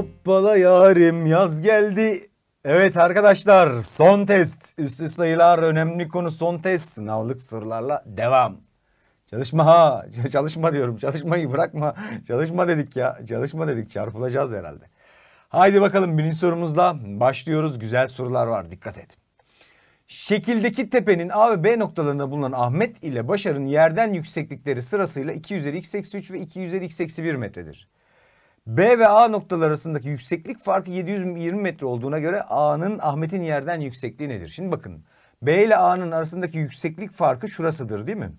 Hoppala yarim yaz geldi. Evet arkadaşlar son test. Üstü sayılar önemli konu son test. Sınavlık sorularla devam. Çalışma ha. Çalışma diyorum. Çalışmayı bırakma. Çalışma dedik ya. Çalışma dedik. Çarpılacağız herhalde. Haydi bakalım birinci sorumuzla başlıyoruz. Güzel sorular var. Dikkat edin. Şekildeki tepenin A ve B noktalarında bulunan Ahmet ile Başar'ın yerden yükseklikleri sırasıyla 2 üzeri x eksi 3 ve 2 üzeri x eksi 1 metredir. B ve A noktaları arasındaki yükseklik farkı 720 metre olduğuna göre A'nın Ahmet'in yerden yüksekliği nedir? Şimdi bakın B ile A'nın arasındaki yükseklik farkı şurasıdır değil mi?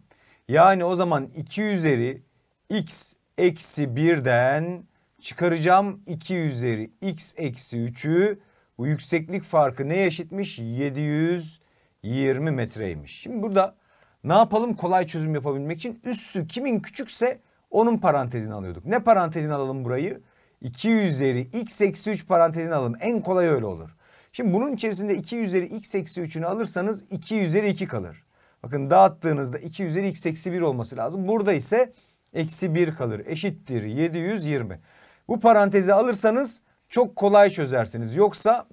Yani o zaman 2 üzeri x eksi 1'den çıkaracağım 2 üzeri x eksi 3'ü bu yükseklik farkı neye eşitmiş? 720 metreymiş. Şimdi burada ne yapalım kolay çözüm yapabilmek için? Üssü kimin küçükse onun parantezini alıyorduk. Ne parantezini alalım burayı? 2 üzeri x eksi 3 parantezini alalım. En kolay öyle olur. Şimdi bunun içerisinde 2 üzeri x eksi 3'ünü alırsanız 2 üzeri 2 kalır. Bakın dağıttığınızda 2 üzeri x eksi 1 olması lazım. Burada ise eksi 1 kalır. Eşittir 720. Bu parantezi alırsanız çok kolay çözersiniz. Yoksa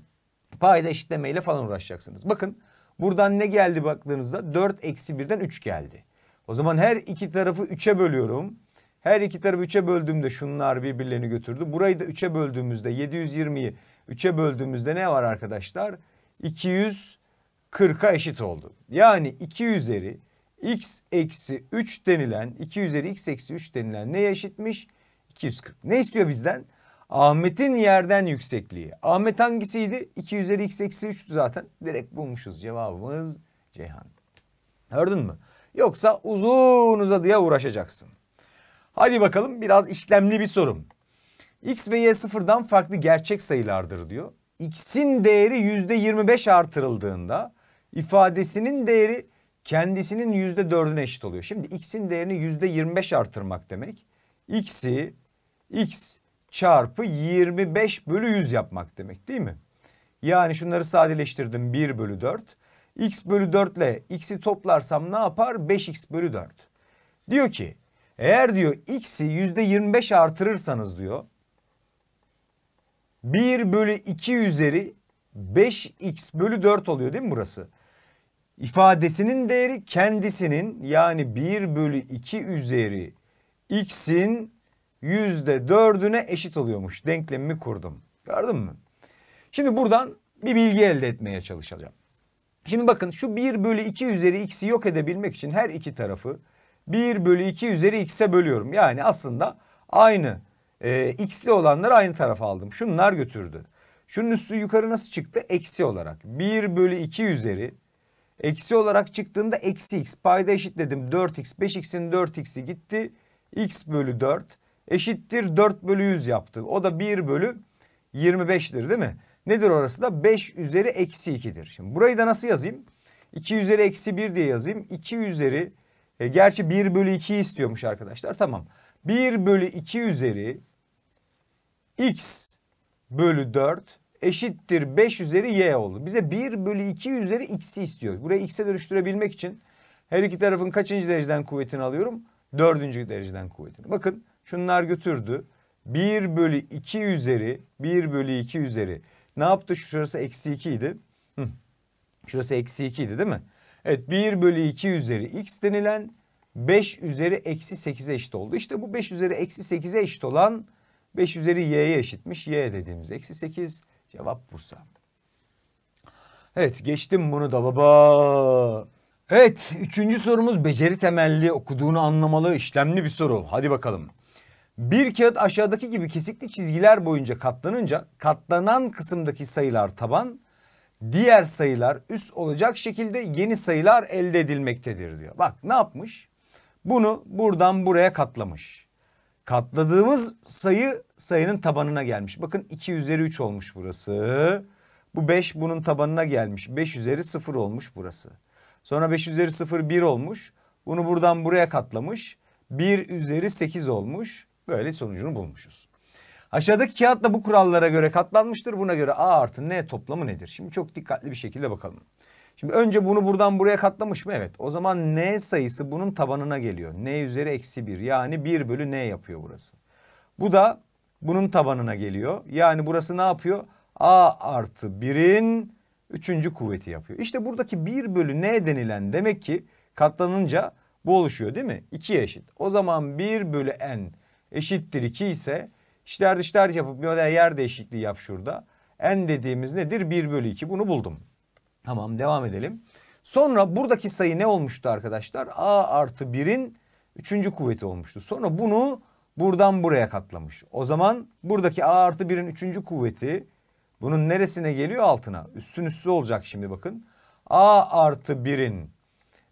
payda eşitlemeyle falan uğraşacaksınız. Bakın buradan ne geldi baktığınızda 4 eksi 1'den 3 geldi. O zaman her iki tarafı 3'e bölüyorum. Her iki tarafı 3'e böldüğümde şunlar birbirlerini götürdü. Burayı da 3'e böldüğümüzde 720'yi 3'e böldüğümüzde ne var arkadaşlar? 240'a eşit oldu. Yani 2 üzeri x eksi 3 denilen 2 üzeri x eksi 3 denilen neye eşitmiş? 240. Ne istiyor bizden? Ahmet'in yerden yüksekliği. Ahmet hangisiydi? 2 üzeri x eksi 3'tü zaten. Direkt bulmuşuz. Cevabımız Ceyhan. Gördün mü? Yoksa uzun uzadıya uğraşacaksın. Hadi bakalım biraz işlemli bir sorum. X ve Y sıfırdan farklı gerçek sayılardır diyor. X'in değeri yüzde %25 artırıldığında ifadesinin değeri kendisinin yüzde %4'üne eşit oluyor. Şimdi X'in değerini yüzde %25 artırmak demek. X'i X çarpı 25 bölü 100 yapmak demek değil mi? Yani şunları sadeleştirdim 1 bölü 4. X bölü 4 ile X'i toplarsam ne yapar? 5X bölü 4. Diyor ki eğer diyor x'i %25 artırırsanız diyor 1 bölü 2 üzeri 5x bölü 4 oluyor değil mi burası? İfadesinin değeri kendisinin yani 1 bölü 2 üzeri x'in %4'üne eşit oluyormuş. Denklemimi kurdum. Gördün mü? Şimdi buradan bir bilgi elde etmeye çalışacağım. Şimdi bakın şu 1 bölü 2 üzeri x'i yok edebilmek için her iki tarafı 1 bölü 2 üzeri x'e bölüyorum. Yani aslında aynı e, x'li olanları aynı tarafa aldım. Şunlar götürdü. Şunun üstü yukarı nasıl çıktı? Eksi olarak. 1 bölü 2 üzeri eksi olarak çıktığında eksi x payda eşitledim. 4x 5x'in 4x'i gitti. x bölü 4 eşittir 4 bölü 100 yaptı. O da 1 bölü 25'tir değil mi? Nedir orası da? 5 üzeri eksi 2'dir. Şimdi burayı da nasıl yazayım? 2 üzeri eksi 1 diye yazayım. 2 üzeri e, gerçi 1 bölü 2 istiyormuş arkadaşlar. Tamam. 1 bölü 2 üzeri x bölü 4 eşittir 5 üzeri y oldu. Bize 1 bölü 2 üzeri x'i istiyor. Burayı x'e dönüştürebilmek için her iki tarafın kaçıncı dereceden kuvvetini alıyorum? Dördüncü dereceden kuvvetini. Bakın şunlar götürdü. 1 bölü 2 üzeri 1 bölü 2 üzeri. Ne yaptı? Şurası eksi 2 idi. Şurası eksi 2 idi değil mi? Evet 1 bölü 2 üzeri x denilen 5 üzeri eksi 8'e eşit oldu. İşte bu 5 üzeri eksi 8'e eşit olan 5 üzeri y'ye eşitmiş. Y dediğimiz eksi 8 cevap Bursa. Evet geçtim bunu da baba. Evet üçüncü sorumuz beceri temelli okuduğunu anlamalı işlemli bir soru. Hadi bakalım. Bir kağıt aşağıdaki gibi kesikli çizgiler boyunca katlanınca katlanan kısımdaki sayılar taban diğer sayılar üst olacak şekilde yeni sayılar elde edilmektedir diyor. Bak ne yapmış? Bunu buradan buraya katlamış. Katladığımız sayı sayının tabanına gelmiş. Bakın 2 üzeri 3 olmuş burası. Bu 5 bunun tabanına gelmiş. 5 üzeri 0 olmuş burası. Sonra 5 üzeri 0 1 olmuş. Bunu buradan buraya katlamış. 1 üzeri 8 olmuş. Böyle sonucunu bulmuşuz. Aşağıdaki kağıt da bu kurallara göre katlanmıştır. Buna göre A artı N toplamı nedir? Şimdi çok dikkatli bir şekilde bakalım. Şimdi önce bunu buradan buraya katlamış mı? Evet. O zaman N sayısı bunun tabanına geliyor. N üzeri eksi 1 yani 1 bölü N yapıyor burası. Bu da bunun tabanına geliyor. Yani burası ne yapıyor? A artı 1'in üçüncü kuvveti yapıyor. İşte buradaki 1 bölü n denilen demek ki katlanınca bu oluşuyor değil mi? 2'ye eşit. O zaman 1 bölü n eşittir 2 ise İşler dışlar yapıp bir yer değişikliği yap şurada. En dediğimiz nedir? 1 bölü 2 bunu buldum. Tamam devam edelim. Sonra buradaki sayı ne olmuştu arkadaşlar? A artı 1'in 3. kuvveti olmuştu. Sonra bunu buradan buraya katlamış. O zaman buradaki A artı 1'in 3. kuvveti bunun neresine geliyor? Altına. Üssün üssü olacak şimdi bakın. A artı 1'in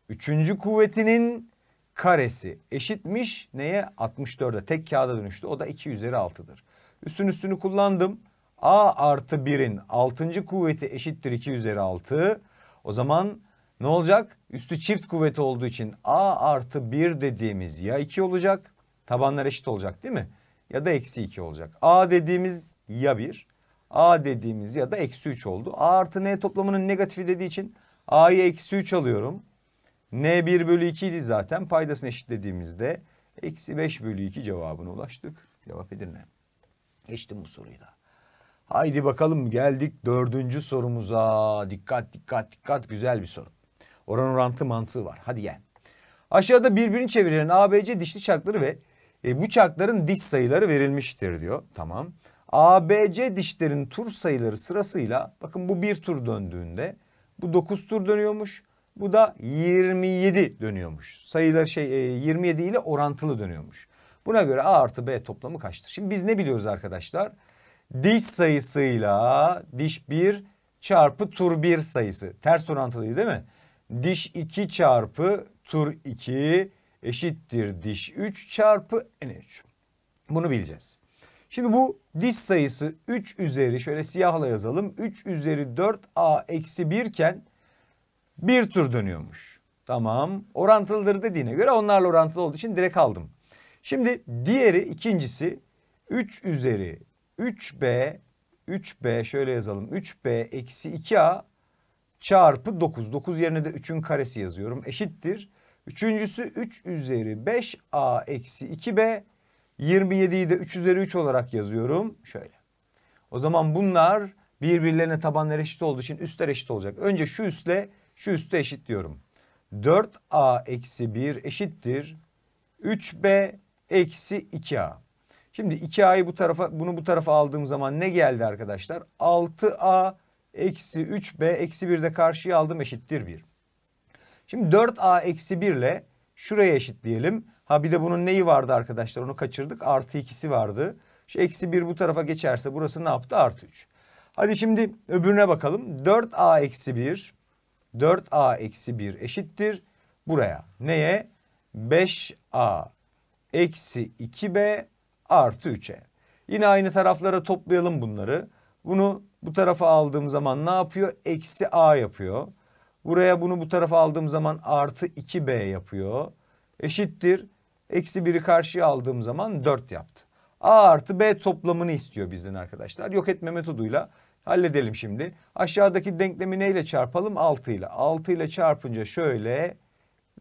3. kuvvetinin karesi eşitmiş neye? 64'e tek kağıda dönüştü. O da 2 üzeri 6'dır. Üstün üstünü kullandım. A artı 1'in 6. kuvveti eşittir 2 üzeri 6. O zaman ne olacak? Üstü çift kuvveti olduğu için A artı 1 dediğimiz ya 2 olacak. Tabanlar eşit olacak değil mi? Ya da eksi 2 olacak. A dediğimiz ya 1. A dediğimiz ya da eksi 3 oldu. A artı N toplamının negatifi dediği için A'yı eksi 3 alıyorum. N 1 bölü 2 idi zaten. Paydasını eşitlediğimizde eksi 5 bölü 2 cevabına ulaştık. Cevap Edirne. Geçtim bu soruyu da. Haydi bakalım geldik dördüncü sorumuza. Dikkat dikkat dikkat güzel bir soru. Oran orantı mantığı var. Hadi gel. Aşağıda birbirini çeviren ABC dişli çarkları ve e, bu çarkların diş sayıları verilmiştir diyor. Tamam. ABC dişlerin tur sayıları sırasıyla bakın bu bir tur döndüğünde bu dokuz tur dönüyormuş. Bu da 27 dönüyormuş. Sayılar şey 27 e, ile orantılı dönüyormuş. Buna göre A artı B toplamı kaçtır? Şimdi biz ne biliyoruz arkadaşlar? Diş sayısıyla diş 1 çarpı tur 1 sayısı. Ters orantılıydı değil mi? Diş 2 çarpı tur 2 eşittir diş 3 çarpı n3. Bunu bileceğiz. Şimdi bu diş sayısı 3 üzeri şöyle siyahla yazalım. 3 üzeri 4a eksi 1 iken bir tur dönüyormuş. Tamam orantılıdır dediğine göre onlarla orantılı olduğu için direkt aldım. Şimdi diğeri ikincisi 3 üzeri 3B 3B şöyle yazalım 3B eksi 2A çarpı 9. 9 yerine de 3'ün karesi yazıyorum eşittir. Üçüncüsü 3 üzeri 5A eksi 2B 27'yi de 3 üzeri 3 olarak yazıyorum şöyle. O zaman bunlar birbirlerine tabanlar eşit olduğu için üstler eşit olacak. Önce şu üstle şu üstü eşitliyorum. 4a eksi 1 eşittir 3b eksi 2a. Şimdi 2a'yı bu tarafa bunu bu tarafa aldığım zaman ne geldi arkadaşlar? 6a eksi 3b eksi 1 de karşıya aldım eşittir 1. Şimdi 4a eksi 1 ile şuraya eşitleyelim. Ha bir de bunun neyi vardı arkadaşlar onu kaçırdık. Artı 2'si vardı. Şu eksi 1 bu tarafa geçerse burası ne yaptı? Artı 3. Hadi şimdi öbürüne bakalım. 4a eksi 1 4a eksi 1 eşittir. Buraya neye? 5a eksi 2b artı 3'e. Yine aynı taraflara toplayalım bunları. Bunu bu tarafa aldığım zaman ne yapıyor? Eksi a yapıyor. Buraya bunu bu tarafa aldığım zaman artı 2b yapıyor. Eşittir. Eksi 1'i karşıya aldığım zaman 4 yaptı. A artı B toplamını istiyor bizden arkadaşlar. Yok etme metoduyla Halledelim şimdi. Aşağıdaki denklemi neyle çarpalım? 6 ile. 6 ile çarpınca şöyle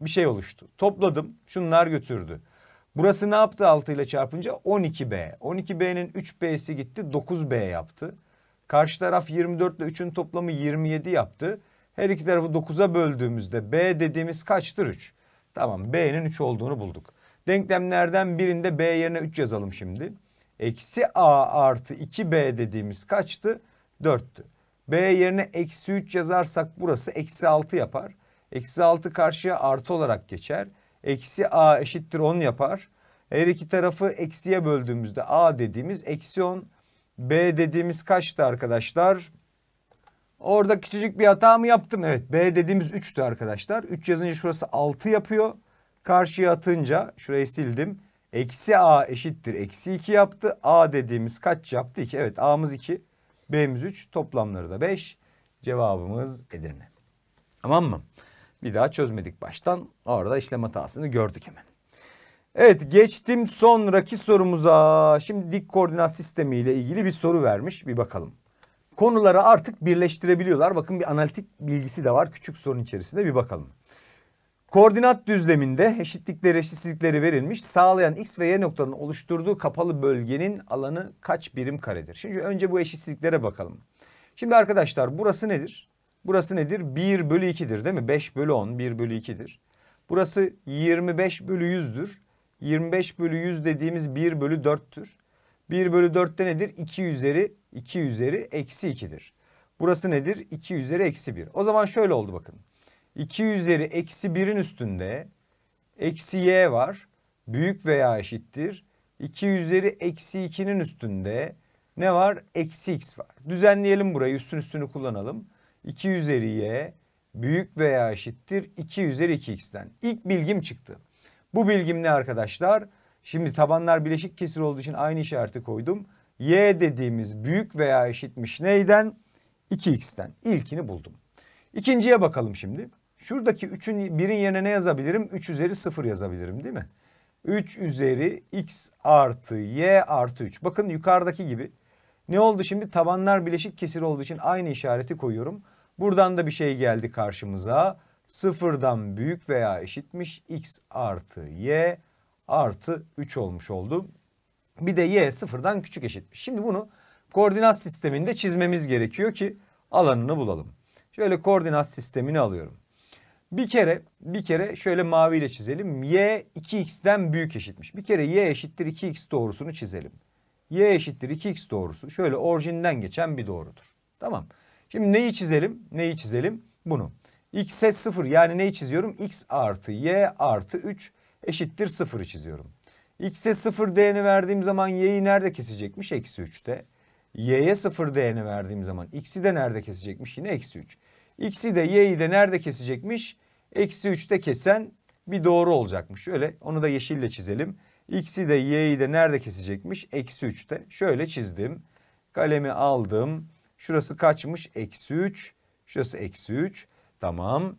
bir şey oluştu. Topladım. Şunlar götürdü. Burası ne yaptı 6 ile çarpınca? 12B. 12B'nin 3B'si gitti 9B yaptı. Karşı taraf 24 ile 3'ün toplamı 27 yaptı. Her iki tarafı 9'a böldüğümüzde B dediğimiz kaçtır 3? Tamam B'nin 3 olduğunu bulduk. Denklemlerden birinde B yerine 3 yazalım şimdi. Eksi A artı 2B dediğimiz kaçtı? 4'tü. B yerine eksi 3 yazarsak burası eksi 6 yapar. Eksi 6 karşıya artı olarak geçer. Eksi A eşittir 10 yapar. Her iki tarafı eksiye böldüğümüzde A dediğimiz eksi 10. B dediğimiz kaçtı arkadaşlar? Orada küçücük bir hata mı yaptım? Evet B dediğimiz 3'tü arkadaşlar. 3 yazınca şurası 6 yapıyor. Karşıya atınca şurayı sildim. Eksi A eşittir. Eksi 2 yaptı. A dediğimiz kaç yaptı? 2. Evet A'mız 2. B'miz 3 toplamları da 5. Cevabımız Edirne. Tamam mı? Bir daha çözmedik baştan. Orada işlem hatasını gördük hemen. Evet geçtim sonraki sorumuza. Şimdi dik koordinat sistemi ile ilgili bir soru vermiş. Bir bakalım. Konuları artık birleştirebiliyorlar. Bakın bir analitik bilgisi de var küçük sorun içerisinde bir bakalım. Koordinat düzleminde eşitlikleri eşitsizlikleri verilmiş sağlayan x ve y noktalarının oluşturduğu kapalı bölgenin alanı kaç birim karedir? Şimdi önce bu eşitsizliklere bakalım. Şimdi arkadaşlar burası nedir? Burası nedir? 1 bölü 2'dir değil mi? 5 bölü 10 1 bölü 2'dir. Burası 25 bölü 100'dür. 25 bölü 100 dediğimiz 1 bölü 4'tür. 1 bölü 4'te nedir? 2 üzeri 2 üzeri eksi 2'dir. Burası nedir? 2 üzeri eksi 1. O zaman şöyle oldu bakın. 2 üzeri eksi 1'in üstünde eksi y var. Büyük veya eşittir. 2 üzeri eksi 2'nin üstünde ne var? Eksi x var. Düzenleyelim burayı üstün üstünü kullanalım. 2 üzeri y büyük veya eşittir 2 üzeri 2x'ten. İlk bilgim çıktı. Bu bilgim ne arkadaşlar? Şimdi tabanlar bileşik kesir olduğu için aynı işareti koydum. Y dediğimiz büyük veya eşitmiş neyden? 2x'ten. İlkini buldum. İkinciye bakalım şimdi. Şuradaki 3'ün 1'in yerine ne yazabilirim? 3 üzeri 0 yazabilirim değil mi? 3 üzeri x artı y artı 3. Bakın yukarıdaki gibi. Ne oldu şimdi? Tabanlar bileşik kesir olduğu için aynı işareti koyuyorum. Buradan da bir şey geldi karşımıza. Sıfırdan büyük veya eşitmiş x artı y artı 3 olmuş oldu. Bir de y sıfırdan küçük eşitmiş. Şimdi bunu koordinat sisteminde çizmemiz gerekiyor ki alanını bulalım. Şöyle koordinat sistemini alıyorum. Bir kere bir kere şöyle maviyle çizelim. Y 2x'den büyük eşitmiş. Bir kere y eşittir 2x doğrusunu çizelim. Y eşittir 2x doğrusu şöyle orijinden geçen bir doğrudur. Tamam. Şimdi neyi çizelim? Neyi çizelim? Bunu. X X'e 0 yani neyi çiziyorum? X artı Y artı 3 eşittir 0'ı çiziyorum. X'e 0 değerini verdiğim zaman Y'yi nerede kesecekmiş? Eksi 3'te. Y'ye 0 değerini verdiğim zaman X'i de nerede kesecekmiş? Yine eksi 3. X'i de Y'yi de nerede kesecekmiş? Eksi 3'te kesen bir doğru olacakmış. Şöyle onu da yeşille çizelim. X'i de Y'yi de nerede kesecekmiş? Eksi 3'te. Şöyle çizdim. Kalemi aldım. Şurası kaçmış? Eksi 3. Şurası eksi 3. Tamam.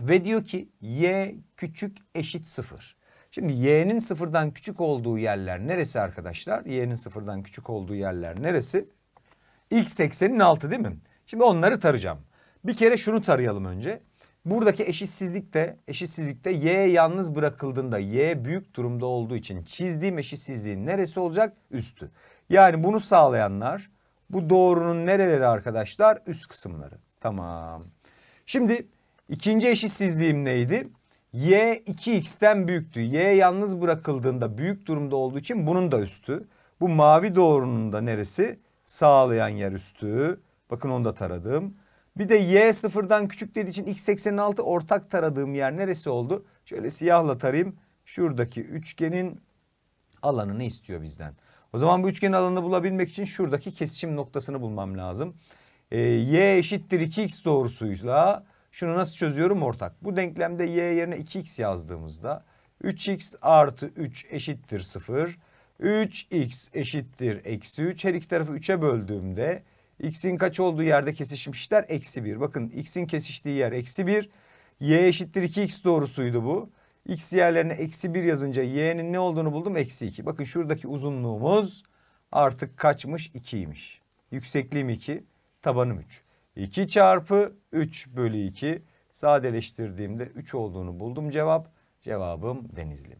Ve diyor ki Y küçük eşit 0. Şimdi y'nin sıfırdan küçük olduğu yerler neresi arkadaşlar? Y'nin sıfırdan küçük olduğu yerler neresi? İlk 80'in altı değil mi? Şimdi onları tarayacağım. Bir kere şunu tarayalım önce. Buradaki eşitsizlikte, eşitsizlikte y yalnız bırakıldığında y büyük durumda olduğu için çizdiğim eşitsizliğin neresi olacak? Üstü. Yani bunu sağlayanlar bu doğrunun nereleri arkadaşlar? Üst kısımları. Tamam. Şimdi ikinci eşitsizliğim neydi? y 2x'ten büyüktü. y yalnız bırakıldığında büyük durumda olduğu için bunun da üstü. Bu mavi doğrunun da neresi? Sağlayan yer üstü. Bakın onu da taradım. Bir de y sıfırdan küçük dediği için x86 ortak taradığım yer neresi oldu? Şöyle siyahla tarayayım. Şuradaki üçgenin alanını istiyor bizden. O zaman bu üçgenin alanını bulabilmek için şuradaki kesişim noktasını bulmam lazım. Ee, y eşittir 2x doğrusuyla şunu nasıl çözüyorum ortak. Bu denklemde y yerine 2x yazdığımızda 3x artı 3 eşittir 0. 3x eşittir eksi 3. Her iki tarafı 3'e böldüğümde X'in kaç olduğu yerde kesişmişler? Eksi 1. Bakın X'in kesiştiği yer eksi 1. Y eşittir 2X doğrusuydu bu. X yerlerine eksi 1 yazınca Y'nin ne olduğunu buldum? Eksi 2. Bakın şuradaki uzunluğumuz artık kaçmış? 2'ymiş. Yüksekliğim 2. Tabanım 3. 2 çarpı 3 bölü 2. Sadeleştirdiğimde 3 olduğunu buldum cevap. Cevabım Denizli.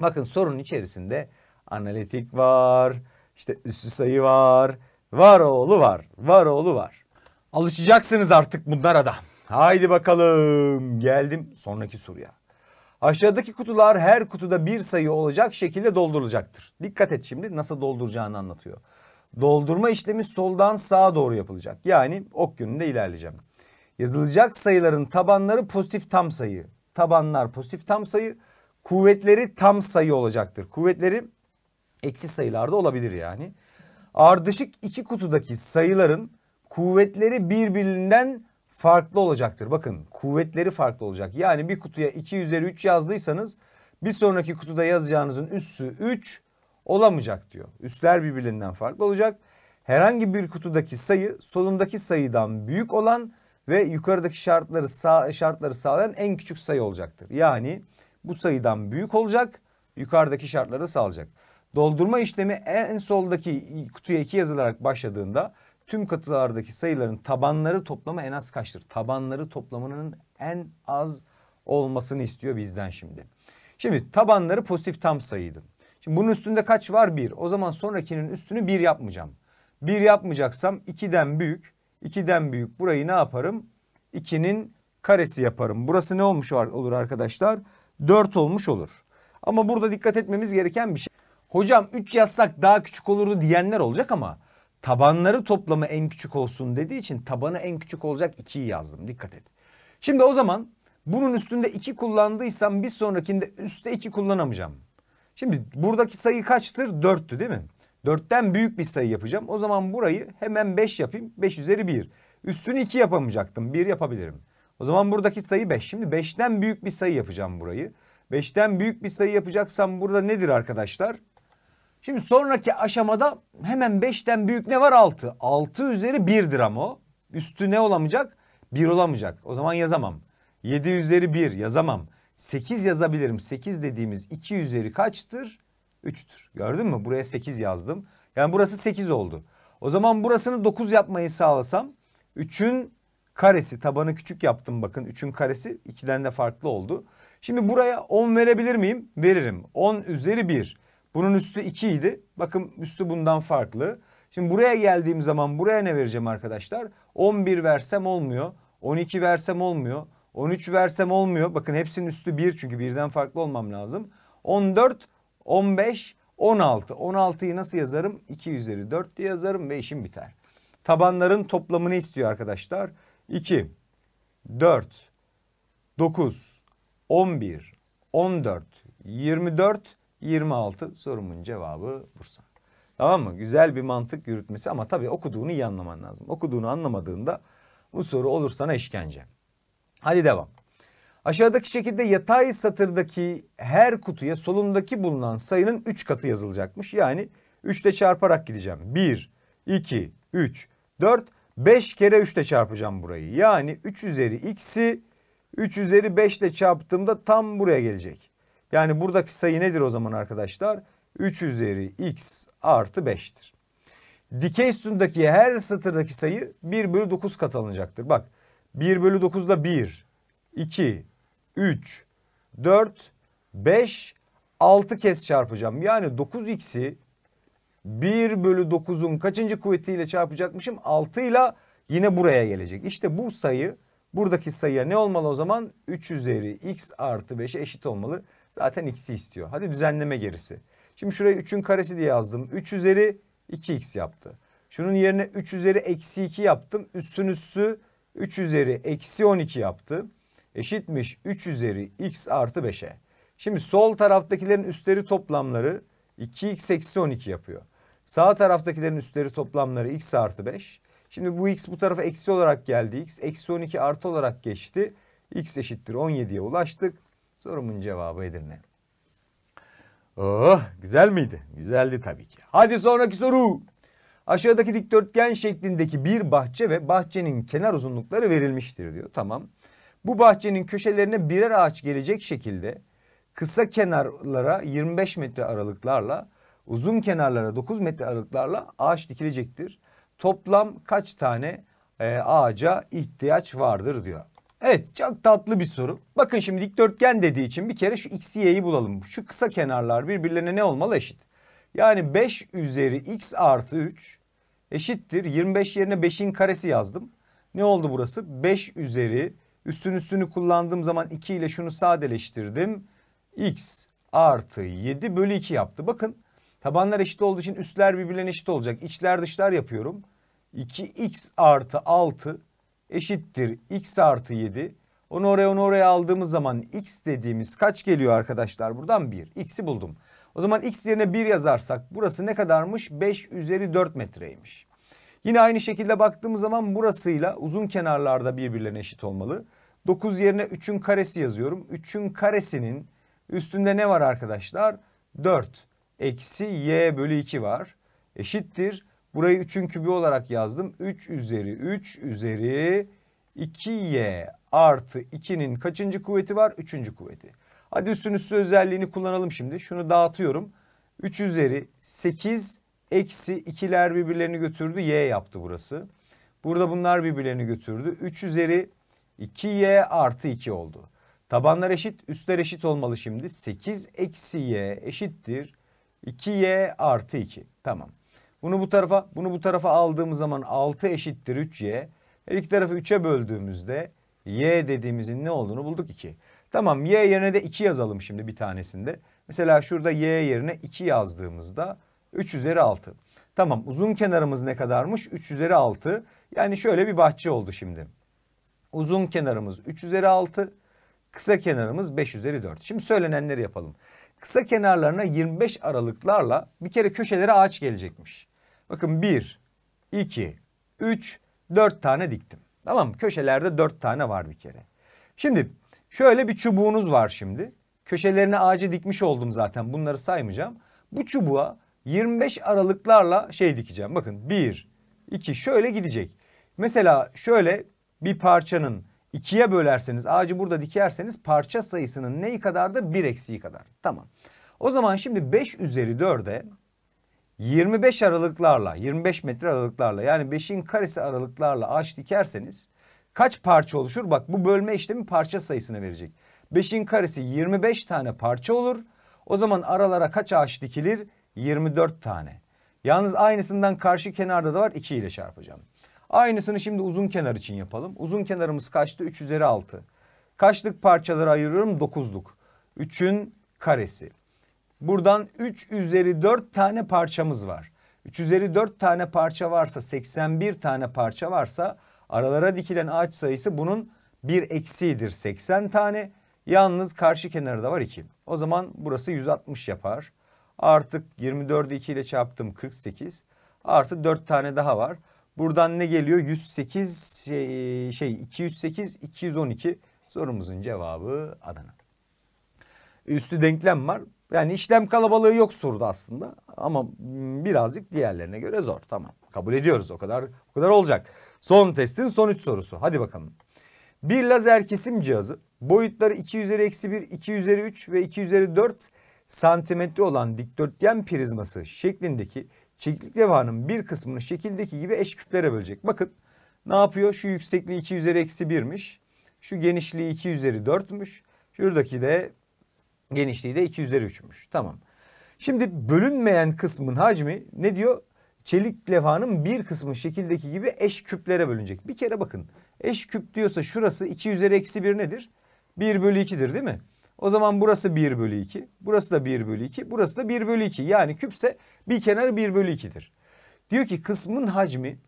Bakın sorunun içerisinde analitik var. İşte üssü sayı var. Var oğlu var. Var oğlu var. Alışacaksınız artık bunlara da. Haydi bakalım. Geldim sonraki soruya. Aşağıdaki kutular her kutuda bir sayı olacak şekilde doldurulacaktır. Dikkat et şimdi nasıl dolduracağını anlatıyor. Doldurma işlemi soldan sağa doğru yapılacak. Yani ok yönünde ilerleyeceğim. Yazılacak sayıların tabanları pozitif tam sayı. Tabanlar pozitif tam sayı. Kuvvetleri tam sayı olacaktır. Kuvvetleri eksi sayılarda olabilir yani ardışık iki kutudaki sayıların kuvvetleri birbirinden farklı olacaktır. Bakın kuvvetleri farklı olacak. Yani bir kutuya 2 üzeri 3 yazdıysanız bir sonraki kutuda yazacağınızın üssü 3 olamayacak diyor. Üsler birbirinden farklı olacak. Herhangi bir kutudaki sayı solundaki sayıdan büyük olan ve yukarıdaki şartları sağ, şartları sağlayan en küçük sayı olacaktır. Yani bu sayıdan büyük olacak, yukarıdaki şartları sağlayacak. Doldurma işlemi en soldaki kutuya 2 yazılarak başladığında tüm katılardaki sayıların tabanları toplamı en az kaçtır? Tabanları toplamının en az olmasını istiyor bizden şimdi. Şimdi tabanları pozitif tam sayıydı. Şimdi bunun üstünde kaç var? 1. O zaman sonrakinin üstünü 1 yapmayacağım. 1 yapmayacaksam 2'den büyük. 2'den büyük burayı ne yaparım? 2'nin karesi yaparım. Burası ne olmuş olur arkadaşlar? 4 olmuş olur. Ama burada dikkat etmemiz gereken bir şey hocam 3 yazsak daha küçük olurdu diyenler olacak ama tabanları toplamı en küçük olsun dediği için tabanı en küçük olacak 2'yi yazdım. Dikkat et. Şimdi o zaman bunun üstünde 2 kullandıysam bir sonrakinde üstte 2 kullanamayacağım. Şimdi buradaki sayı kaçtır? 4'tü değil mi? 4'ten büyük bir sayı yapacağım. O zaman burayı hemen 5 yapayım. 5 üzeri 1. Üstünü 2 yapamayacaktım. 1 yapabilirim. O zaman buradaki sayı 5. Şimdi 5'ten büyük bir sayı yapacağım burayı. 5'ten büyük bir sayı yapacaksam burada nedir arkadaşlar? Şimdi sonraki aşamada hemen 5'ten büyük ne var? 6. 6 üzeri 1'dir ama o. Üstü ne olamayacak? 1 olamayacak. O zaman yazamam. 7 üzeri 1 yazamam. 8 yazabilirim. 8 dediğimiz 2 üzeri kaçtır? 3'tür. Gördün mü? Buraya 8 yazdım. Yani burası 8 oldu. O zaman burasını 9 yapmayı sağlasam 3'ün karesi tabanı küçük yaptım bakın 3'ün karesi 2'den de farklı oldu. Şimdi buraya 10 verebilir miyim? Veririm. 10 üzeri 1. Bunun üstü 2 idi. Bakın üstü bundan farklı. Şimdi buraya geldiğim zaman buraya ne vereceğim arkadaşlar? 11 versem olmuyor. 12 versem olmuyor. 13 versem olmuyor. Bakın hepsinin üstü 1 çünkü birden farklı olmam lazım. 14, 15, 16. 16'yı nasıl yazarım? 2 üzeri 4 diye yazarım ve işim biter. Tabanların toplamını istiyor arkadaşlar. 2, 4, 9, 11, 14, 24, 26 sorumun cevabı Bursa. Tamam mı? Güzel bir mantık yürütmesi ama tabii okuduğunu iyi anlaman lazım. Okuduğunu anlamadığında bu soru olur sana işkence. Hadi devam. Aşağıdaki şekilde yatay satırdaki her kutuya solundaki bulunan sayının 3 katı yazılacakmış. Yani 3 ile çarparak gideceğim. 1, 2, 3, 4, 5 kere 3 ile çarpacağım burayı. Yani 3 üzeri x'i 3 üzeri 5 ile çarptığımda tam buraya gelecek. Yani buradaki sayı nedir o zaman arkadaşlar? 3 üzeri x artı 5'tir. Dikey sütundaki her satırdaki sayı 1 bölü 9 kat alınacaktır. Bak 1 bölü da 1, 2, 3, 4, 5, 6 kez çarpacağım. Yani 9x'i 1 bölü 9'un kaçıncı kuvvetiyle çarpacakmışım? 6 ile yine buraya gelecek. İşte bu sayı buradaki sayıya ne olmalı o zaman? 3 üzeri x artı 5'e eşit olmalı. Zaten x'i istiyor. Hadi düzenleme gerisi. Şimdi şurayı 3'ün karesi diye yazdım. 3 üzeri 2x yaptı. Şunun yerine 3 üzeri eksi 2 yaptım. Üssün üssü 3 üzeri eksi 12 yaptı. Eşitmiş 3 üzeri x artı 5'e. Şimdi sol taraftakilerin üstleri toplamları 2x eksi 12 yapıyor. Sağ taraftakilerin üstleri toplamları x artı 5. Şimdi bu x bu tarafa eksi olarak geldi. x eksi 12 artı olarak geçti. x eşittir 17'ye ulaştık. Sorumun cevabı Edirne. Oh güzel miydi? Güzeldi tabii ki. Hadi sonraki soru. Aşağıdaki dikdörtgen şeklindeki bir bahçe ve bahçenin kenar uzunlukları verilmiştir diyor. Tamam. Bu bahçenin köşelerine birer ağaç gelecek şekilde kısa kenarlara 25 metre aralıklarla uzun kenarlara 9 metre aralıklarla ağaç dikilecektir. Toplam kaç tane e, ağaca ihtiyaç vardır diyor. Evet çok tatlı bir soru. Bakın şimdi dikdörtgen dediği için bir kere şu x, y'yi bulalım. Şu kısa kenarlar birbirlerine ne olmalı eşit? Yani 5 üzeri x artı 3 eşittir. 25 yerine 5'in karesi yazdım. Ne oldu burası? 5 üzeri üstün üstünü kullandığım zaman 2 ile şunu sadeleştirdim. x artı 7 bölü 2 yaptı. Bakın tabanlar eşit olduğu için üstler birbirlerine eşit olacak. İçler dışlar yapıyorum. 2x artı 6 eşittir x artı 7. Onu oraya onu oraya aldığımız zaman x dediğimiz kaç geliyor arkadaşlar? Buradan 1. X'i buldum. O zaman x yerine 1 yazarsak burası ne kadarmış? 5 üzeri 4 metreymiş. Yine aynı şekilde baktığımız zaman burasıyla uzun kenarlarda birbirlerine eşit olmalı. 9 yerine 3'ün karesi yazıyorum. 3'ün karesinin üstünde ne var arkadaşlar? 4 eksi y bölü 2 var. Eşittir Burayı 3'ün kübü olarak yazdım. 3 üzeri 3 üzeri 2y artı 2'nin kaçıncı kuvveti var? 3. kuvveti. Hadi üstün üstü özelliğini kullanalım şimdi. Şunu dağıtıyorum. 3 üzeri 8 eksi 2'ler birbirlerini götürdü. Y yaptı burası. Burada bunlar birbirlerini götürdü. 3 üzeri 2y artı 2 oldu. Tabanlar eşit, üstler eşit olmalı şimdi. 8 eksi y eşittir 2y artı 2. Tamam. Bunu bu tarafa, bunu bu tarafa aldığımız zaman 6 eşittir 3y. Her iki tarafı 3'e böldüğümüzde y dediğimizin ne olduğunu bulduk 2. Tamam y yerine de 2 yazalım şimdi bir tanesinde. Mesela şurada y yerine 2 yazdığımızda 3 üzeri 6. Tamam uzun kenarımız ne kadarmış? 3 üzeri 6. Yani şöyle bir bahçe oldu şimdi. Uzun kenarımız 3 üzeri 6. Kısa kenarımız 5 üzeri 4. Şimdi söylenenleri yapalım. Kısa kenarlarına 25 aralıklarla bir kere köşelere ağaç gelecekmiş. Bakın 1, 2, 3, 4 tane diktim. Tamam mı? Köşelerde 4 tane var bir kere. Şimdi şöyle bir çubuğunuz var şimdi. Köşelerine ağacı dikmiş oldum zaten. Bunları saymayacağım. Bu çubuğa 25 aralıklarla şey dikeceğim. Bakın 1, 2 şöyle gidecek. Mesela şöyle bir parçanın ikiye bölerseniz ağacı burada dikerseniz parça sayısının neyi kadardır? 1 eksiği kadar. Tamam. O zaman şimdi 5 üzeri 4'e 25 aralıklarla 25 metre aralıklarla yani 5'in karesi aralıklarla ağaç dikerseniz kaç parça oluşur? Bak bu bölme işlemi parça sayısını verecek. 5'in karesi 25 tane parça olur. O zaman aralara kaç ağaç dikilir? 24 tane. Yalnız aynısından karşı kenarda da var 2 ile çarpacağım. Aynısını şimdi uzun kenar için yapalım. Uzun kenarımız kaçtı? 3 üzeri 6. Kaçlık parçalara ayırıyorum? 9'luk. 3'ün karesi. Buradan 3 üzeri 4 tane parçamız var. 3 üzeri 4 tane parça varsa 81 tane parça varsa aralara dikilen ağaç sayısı bunun bir eksiğidir 80 tane. Yalnız karşı kenarı da var 2. O zaman burası 160 yapar. Artık 24'ü 2 ile çarptım 48. Artı 4 tane daha var. Buradan ne geliyor? 108 şey, şey 208 212 sorumuzun cevabı Adana. Üstü denklem var. Yani işlem kalabalığı yok surda aslında ama birazcık diğerlerine göre zor. Tamam kabul ediyoruz o kadar o kadar olacak. Son testin sonuç sorusu hadi bakalım. Bir lazer kesim cihazı boyutları 2 üzeri eksi 1, 2 üzeri 3 ve 2 üzeri 4 santimetre olan dikdörtgen prizması şeklindeki çeklik levhanın bir kısmını şekildeki gibi eş küplere bölecek. Bakın ne yapıyor? Şu yüksekliği 2 üzeri eksi 1'miş. Şu genişliği 2 üzeri 4'müş. Şuradaki de Genişliği de 2 üzeri Tamam. Şimdi bölünmeyen kısmın hacmi ne diyor? Çelik levhanın bir kısmı şekildeki gibi eş küplere bölünecek. Bir kere bakın. Eş küp diyorsa şurası 2 üzeri eksi 1 nedir? 1 bölü 2'dir değil mi? O zaman burası 1 bölü 2. Burası da 1 bölü 2. Burası da 1 bölü 2. Yani küpse bir kenar 1 bölü 2'dir. Diyor ki kısmın hacmi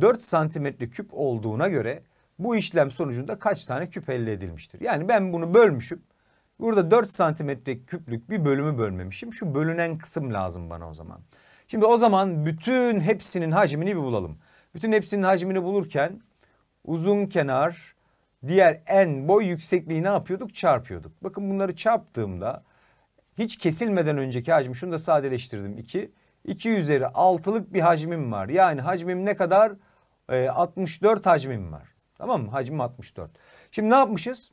4 santimetre küp olduğuna göre bu işlem sonucunda kaç tane küp elde edilmiştir? Yani ben bunu bölmüşüm. Burada 4 santimetre küplük bir bölümü bölmemişim. Şu bölünen kısım lazım bana o zaman. Şimdi o zaman bütün hepsinin hacmini bir bulalım. Bütün hepsinin hacmini bulurken uzun kenar diğer en boy yüksekliği ne yapıyorduk? Çarpıyorduk. Bakın bunları çarptığımda hiç kesilmeden önceki hacmi şunu da sadeleştirdim 2. 2 üzeri 6'lık bir hacmim var. Yani hacmim ne kadar? E, ee, 64 hacmim var. Tamam mı? Hacmim 64. Şimdi ne yapmışız?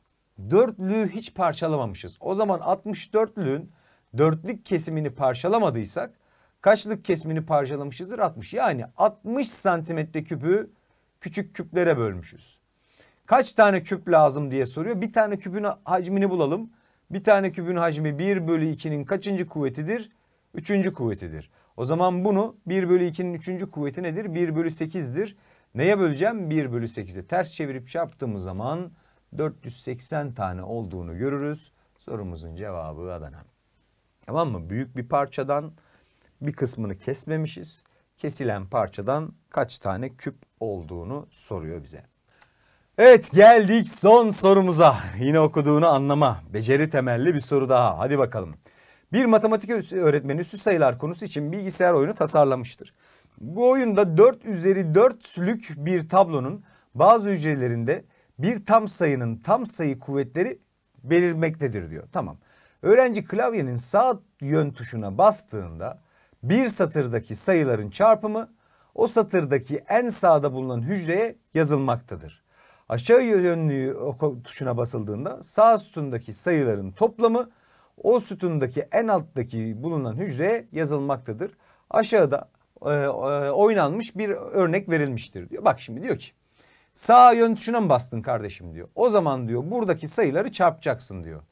dörtlüğü hiç parçalamamışız. O zaman 64'lüğün dörtlük kesimini parçalamadıysak kaçlık kesimini parçalamışızdır? 60. Yani 60 santimetre küpü küçük küplere bölmüşüz. Kaç tane küp lazım diye soruyor. Bir tane küpün hacmini bulalım. Bir tane küpün hacmi 1 bölü 2'nin kaçıncı kuvvetidir? Üçüncü kuvvetidir. O zaman bunu 1 bölü 2'nin üçüncü kuvveti nedir? 1 bölü 8'dir. Neye böleceğim? 1 bölü 8'e. Ters çevirip çarptığımız zaman 480 tane olduğunu görürüz. Sorumuzun cevabı Adana. Tamam mı? Büyük bir parçadan bir kısmını kesmemişiz. Kesilen parçadan kaç tane küp olduğunu soruyor bize. Evet geldik son sorumuza. Yine okuduğunu anlama. Beceri temelli bir soru daha. Hadi bakalım. Bir matematik öğretmeni üstü sayılar konusu için bilgisayar oyunu tasarlamıştır. Bu oyunda 4 üzeri 4'lük bir tablonun bazı hücrelerinde bir tam sayının tam sayı kuvvetleri belirmektedir diyor. Tamam. Öğrenci klavyenin sağ yön tuşuna bastığında bir satırdaki sayıların çarpımı o satırdaki en sağda bulunan hücreye yazılmaktadır. Aşağı yönlü tuşuna basıldığında sağ sütundaki sayıların toplamı o sütundaki en alttaki bulunan hücreye yazılmaktadır. Aşağıda e, e oynanmış bir örnek verilmiştir diyor. Bak şimdi diyor ki Sağ yön tuşuna mı bastın kardeşim diyor. O zaman diyor buradaki sayıları çarpacaksın diyor.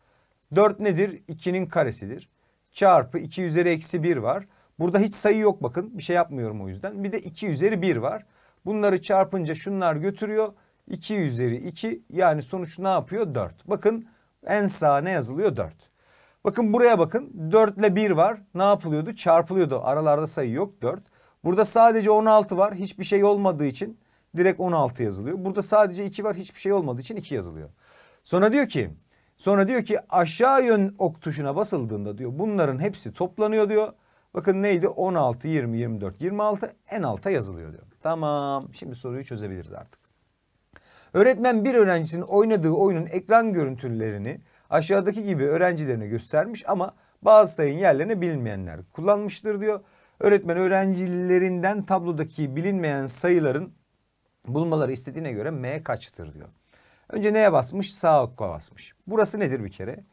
4 nedir? 2'nin karesidir. Çarpı 2 üzeri eksi 1 var. Burada hiç sayı yok bakın. Bir şey yapmıyorum o yüzden. Bir de 2 üzeri 1 var. Bunları çarpınca şunlar götürüyor. 2 üzeri 2 yani sonuç ne yapıyor? 4. Bakın en sağa ne yazılıyor? 4. Bakın buraya bakın. 4 ile 1 var. Ne yapılıyordu? Çarpılıyordu. Aralarda sayı yok. 4. Burada sadece 16 var. Hiçbir şey olmadığı için direkt 16 yazılıyor. Burada sadece 2 var hiçbir şey olmadığı için 2 yazılıyor. Sonra diyor ki sonra diyor ki aşağı yön ok tuşuna basıldığında diyor bunların hepsi toplanıyor diyor. Bakın neydi 16, 20, 24, 26 en alta yazılıyor diyor. Tamam şimdi soruyu çözebiliriz artık. Öğretmen bir öğrencisinin oynadığı oyunun ekran görüntülerini aşağıdaki gibi öğrencilerine göstermiş ama bazı sayın yerlerini bilmeyenler kullanmıştır diyor. Öğretmen öğrencilerinden tablodaki bilinmeyen sayıların bulmaları istediğine göre M kaçtır diyor. Önce neye basmış? Sağ oka basmış. Burası nedir bir kere?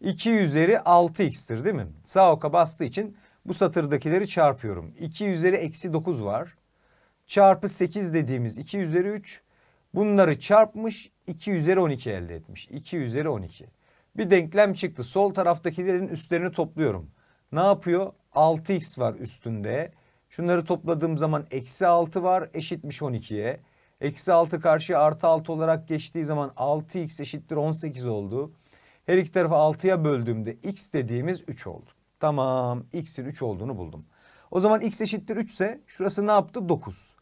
2 üzeri 6x'tir değil mi? Sağ oka bastığı için bu satırdakileri çarpıyorum. 2 üzeri eksi 9 var. Çarpı 8 dediğimiz 2 üzeri 3. Bunları çarpmış 2 üzeri 12 elde etmiş. 2 üzeri 12. Bir denklem çıktı. Sol taraftakilerin üstlerini topluyorum. Ne yapıyor? 6x var üstünde. Şunları topladığım zaman eksi 6 var eşitmiş 12'ye. Eksi 6 karşı artı 6 olarak geçtiği zaman 6x eşittir 18 oldu. Her iki tarafı 6'ya böldüğümde x dediğimiz 3 oldu. Tamam x'in 3 olduğunu buldum. O zaman x eşittir 3 ise şurası ne yaptı? 9.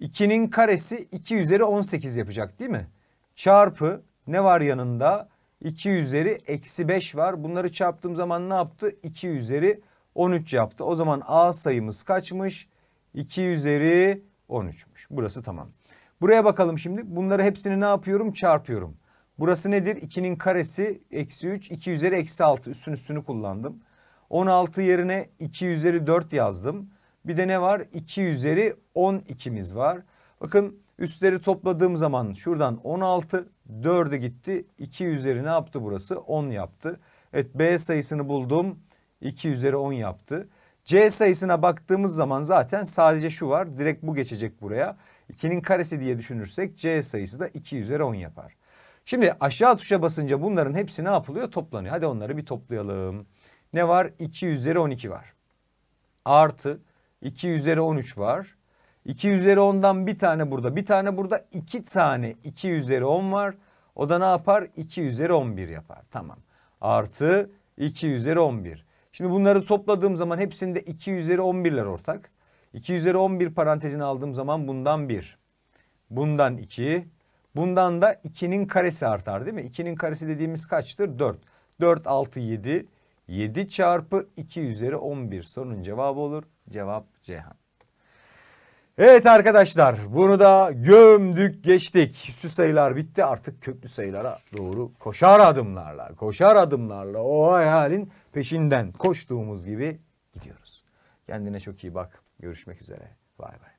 2'nin karesi 2 üzeri 18 yapacak değil mi? Çarpı ne var yanında? 2 üzeri eksi 5 var. Bunları çarptığım zaman ne yaptı? 2 üzeri 13 yaptı. O zaman A sayımız kaçmış? 2 üzeri 13'müş. Burası tamam. Buraya bakalım şimdi. Bunları hepsini ne yapıyorum? Çarpıyorum. Burası nedir? 2'nin karesi eksi 3. 2 üzeri eksi 6. Üstün üstünü kullandım. 16 yerine 2 üzeri 4 yazdım. Bir de ne var? 2 üzeri 12'miz var. Bakın üstleri topladığım zaman şuradan 16, 4'e gitti. 2 üzeri ne yaptı burası? 10 yaptı. Evet B sayısını buldum. 2 üzeri 10 yaptı. C sayısına baktığımız zaman zaten sadece şu var. Direkt bu geçecek buraya. 2'nin karesi diye düşünürsek C sayısı da 2 üzeri 10 yapar. Şimdi aşağı tuşa basınca bunların hepsi ne yapılıyor? Toplanıyor. Hadi onları bir toplayalım. Ne var? 2 üzeri 12 var. Artı 2 üzeri 13 var. 2 üzeri 10'dan bir tane burada. Bir tane burada. 2 tane 2 üzeri 10 var. O da ne yapar? 2 üzeri 11 yapar. Tamam. Artı 2 üzeri 11. Şimdi bunları topladığım zaman hepsinde 2 üzeri 11'ler ortak. 2 üzeri 11 parantezini aldığım zaman bundan 1. Bundan 2. Bundan da 2'nin karesi artar değil mi? 2'nin karesi dediğimiz kaçtır? 4. 4, 6, 7. 7 çarpı 2 üzeri 11 sorunun cevabı olur. Cevap Ceyhan. Evet arkadaşlar bunu da gömdük geçtik. Süslü sayılar bitti artık köklü sayılara doğru koşar adımlarla koşar adımlarla o hayalin peşinden koştuğumuz gibi gidiyoruz. Kendine çok iyi bak. Görüşmek üzere. Bay bay.